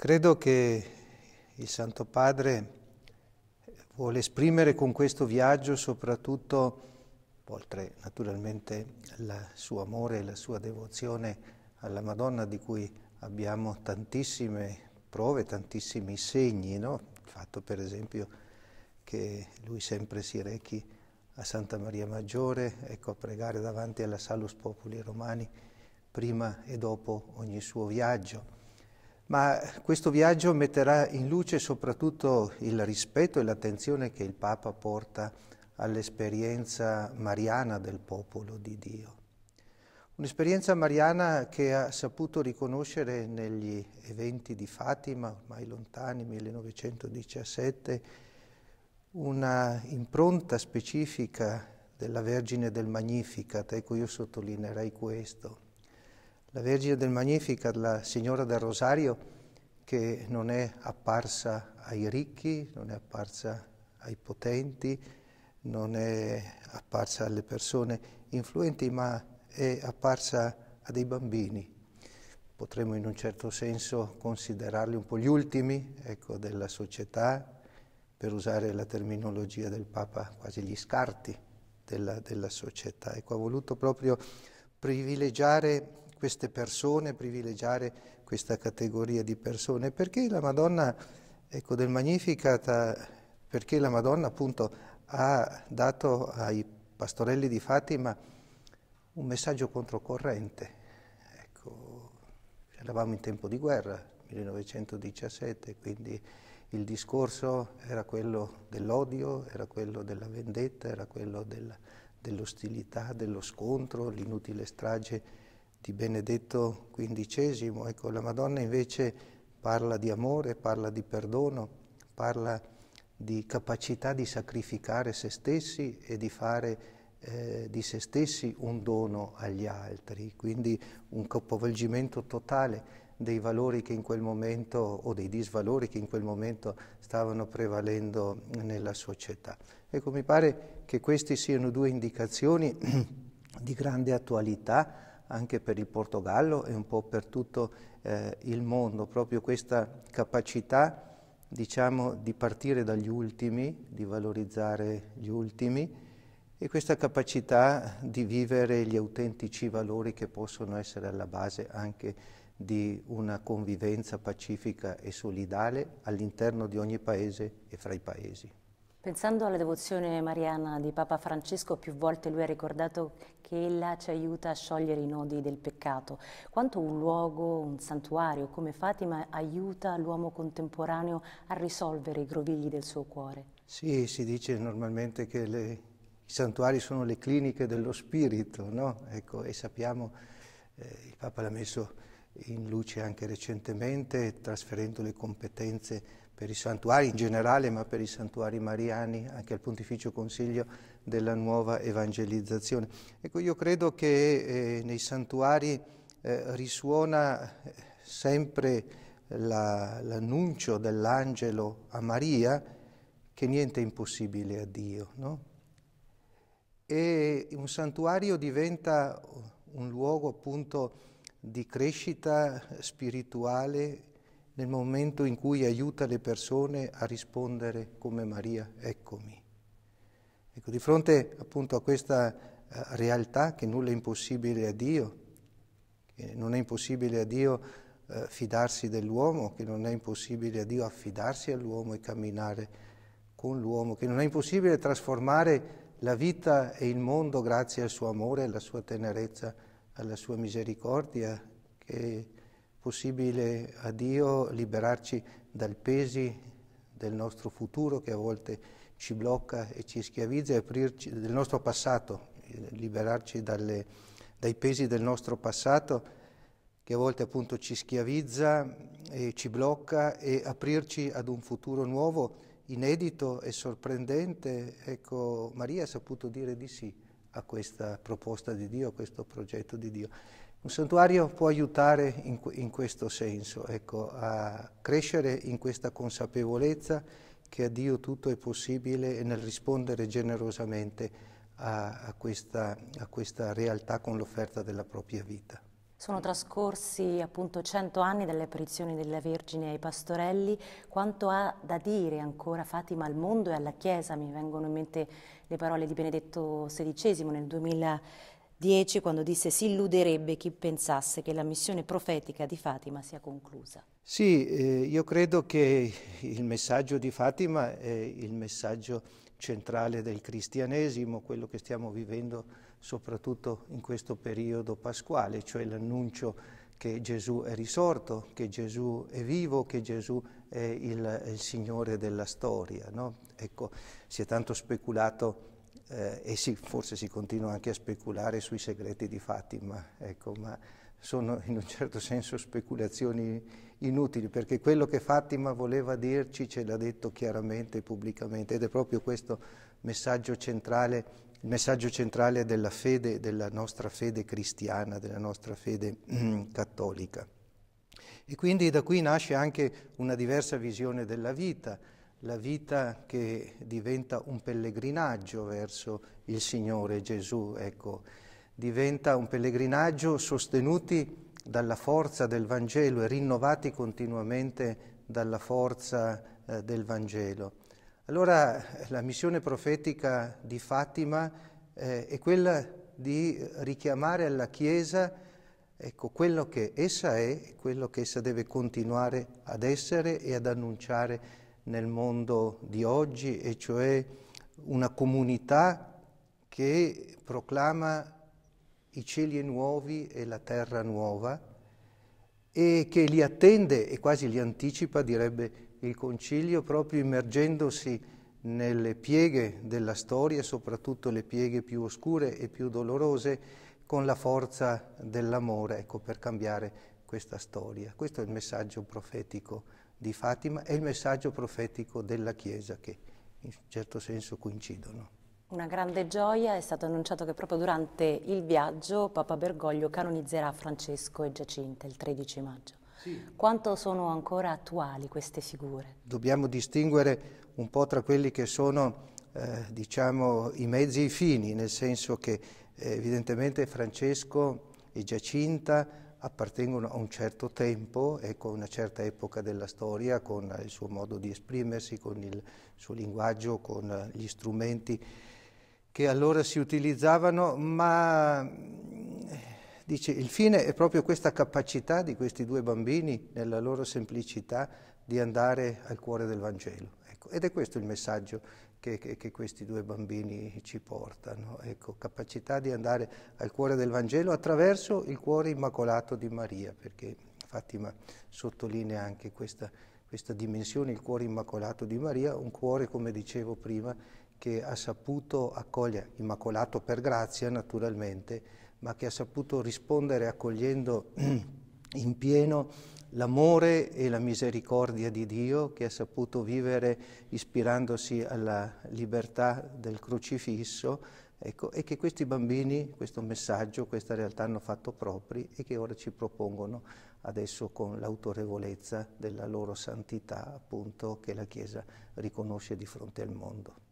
Credo che il Santo Padre vuole esprimere con questo viaggio soprattutto, oltre naturalmente al suo amore e la sua devozione alla Madonna di cui abbiamo tantissime prove, tantissimi segni, no? il fatto per esempio che lui sempre si rechi a Santa Maria Maggiore, ecco a pregare davanti alla Salus Populi Romani prima e dopo ogni suo viaggio ma questo viaggio metterà in luce soprattutto il rispetto e l'attenzione che il Papa porta all'esperienza mariana del popolo di Dio. Un'esperienza mariana che ha saputo riconoscere negli eventi di Fatima, ormai lontani, 1917, una impronta specifica della Vergine del Magnificat, ecco io sottolineerei questo, la Vergine del Magnificat, la Signora del Rosario, che non è apparsa ai ricchi, non è apparsa ai potenti, non è apparsa alle persone influenti, ma è apparsa a dei bambini. Potremmo in un certo senso considerarli un po' gli ultimi ecco, della società, per usare la terminologia del Papa, quasi gli scarti della, della società. Ecco, ha voluto proprio privilegiare queste persone, privilegiare questa categoria di persone, perché la Madonna, ecco, del Magnificat, perché la Madonna appunto ha dato ai pastorelli di Fatima un messaggio controcorrente. Ecco, eravamo in tempo di guerra, 1917, quindi il discorso era quello dell'odio, era quello della vendetta, era quello della, dell'ostilità, dello scontro, l'inutile strage di Benedetto XV. Ecco, la Madonna invece parla di amore, parla di perdono, parla di capacità di sacrificare se stessi e di fare eh, di se stessi un dono agli altri, quindi un capovolgimento totale dei valori che in quel momento o dei disvalori che in quel momento stavano prevalendo nella società. Ecco, mi pare che queste siano due indicazioni di grande attualità anche per il Portogallo e un po' per tutto eh, il mondo, proprio questa capacità diciamo, di partire dagli ultimi, di valorizzare gli ultimi e questa capacità di vivere gli autentici valori che possono essere alla base anche di una convivenza pacifica e solidale all'interno di ogni paese e fra i paesi. Pensando alla devozione mariana di Papa Francesco, più volte lui ha ricordato che ella ci aiuta a sciogliere i nodi del peccato. Quanto un luogo, un santuario come Fatima aiuta l'uomo contemporaneo a risolvere i grovigli del suo cuore? Sì, si dice normalmente che le, i santuari sono le cliniche dello spirito, no? Ecco, e sappiamo, eh, il Papa l'ha messo in luce anche recentemente, trasferendo le competenze per i santuari in generale, ma per i santuari mariani, anche al Pontificio Consiglio della nuova evangelizzazione. Ecco, io credo che eh, nei santuari eh, risuona eh, sempre la, l'annuncio dell'angelo a Maria che niente è impossibile a Dio, no? E un santuario diventa un luogo appunto di crescita spirituale nel momento in cui aiuta le persone a rispondere come Maria, eccomi. Ecco, di fronte appunto a questa eh, realtà che nulla è impossibile a Dio, che non è impossibile a Dio uh, fidarsi dell'uomo, che non è impossibile a Dio affidarsi all'uomo e camminare con l'uomo, che non è impossibile trasformare la vita e il mondo grazie al suo amore e alla sua tenerezza alla sua misericordia, che è possibile a Dio liberarci dal pesi del nostro futuro che a volte ci blocca e ci schiavizza, e aprirci del nostro passato, liberarci dalle, dai pesi del nostro passato che a volte appunto ci schiavizza e ci blocca e aprirci ad un futuro nuovo, inedito e sorprendente, ecco, Maria ha saputo dire di sì a questa proposta di Dio, a questo progetto di Dio. Un santuario può aiutare in, in questo senso, ecco, a crescere in questa consapevolezza che a Dio tutto è possibile e nel rispondere generosamente a, a, questa, a questa realtà con l'offerta della propria vita. Sono trascorsi appunto cento anni dalle apparizioni della Vergine ai pastorelli, quanto ha da dire ancora Fatima al mondo e alla Chiesa? Mi vengono in mente le parole di Benedetto XVI nel 2010 quando disse si illuderebbe chi pensasse che la missione profetica di Fatima sia conclusa. Sì, eh, io credo che il messaggio di Fatima è il messaggio centrale del cristianesimo, quello che stiamo vivendo soprattutto in questo periodo pasquale, cioè l'annuncio che Gesù è risorto, che Gesù è vivo, che Gesù è il, è il Signore della storia. No? Ecco, si è tanto speculato eh, e sì, forse si continua anche a speculare sui segreti di Fatima, ecco, ma sono in un certo senso speculazioni inutili, perché quello che Fatima voleva dirci ce l'ha detto chiaramente e pubblicamente ed è proprio questo messaggio centrale il messaggio centrale della fede, della nostra fede cristiana, della nostra fede mm, cattolica. E quindi da qui nasce anche una diversa visione della vita, la vita che diventa un pellegrinaggio verso il Signore Gesù, ecco, diventa un pellegrinaggio sostenuti dalla forza del Vangelo e rinnovati continuamente dalla forza eh, del Vangelo. Allora la missione profetica di Fatima eh, è quella di richiamare alla Chiesa ecco, quello che essa è, quello che essa deve continuare ad essere e ad annunciare nel mondo di oggi, e cioè una comunità che proclama i cieli nuovi e la terra nuova e che li attende e quasi li anticipa, direbbe il concilio proprio immergendosi nelle pieghe della storia, soprattutto le pieghe più oscure e più dolorose, con la forza dell'amore, ecco, per cambiare questa storia. Questo è il messaggio profetico di Fatima e il messaggio profetico della Chiesa che in certo senso coincidono. Una grande gioia è stato annunciato che proprio durante il viaggio Papa Bergoglio canonizzerà Francesco e Giacinta il 13 maggio. Sì. Quanto sono ancora attuali queste figure? Dobbiamo distinguere un po' tra quelli che sono eh, diciamo, i mezzi e i fini, nel senso che eh, evidentemente Francesco e Giacinta appartengono a un certo tempo, ecco, a una certa epoca della storia, con il suo modo di esprimersi, con il suo linguaggio, con gli strumenti che allora si utilizzavano, ma Dice, il fine è proprio questa capacità di questi due bambini, nella loro semplicità, di andare al cuore del Vangelo. Ecco, ed è questo il messaggio che, che, che, questi due bambini ci portano. Ecco, capacità di andare al cuore del Vangelo attraverso il cuore immacolato di Maria, perché Fatima sottolinea anche questa, questa dimensione, il cuore immacolato di Maria, un cuore, come dicevo prima, che ha saputo accogliere, immacolato per grazia naturalmente, ma che ha saputo rispondere accogliendo in pieno l'amore e la misericordia di Dio, che ha saputo vivere ispirandosi alla libertà del crocifisso, ecco, e che questi bambini, questo messaggio, questa realtà hanno fatto propri e che ora ci propongono adesso con l'autorevolezza della loro santità, appunto, che la Chiesa riconosce di fronte al mondo.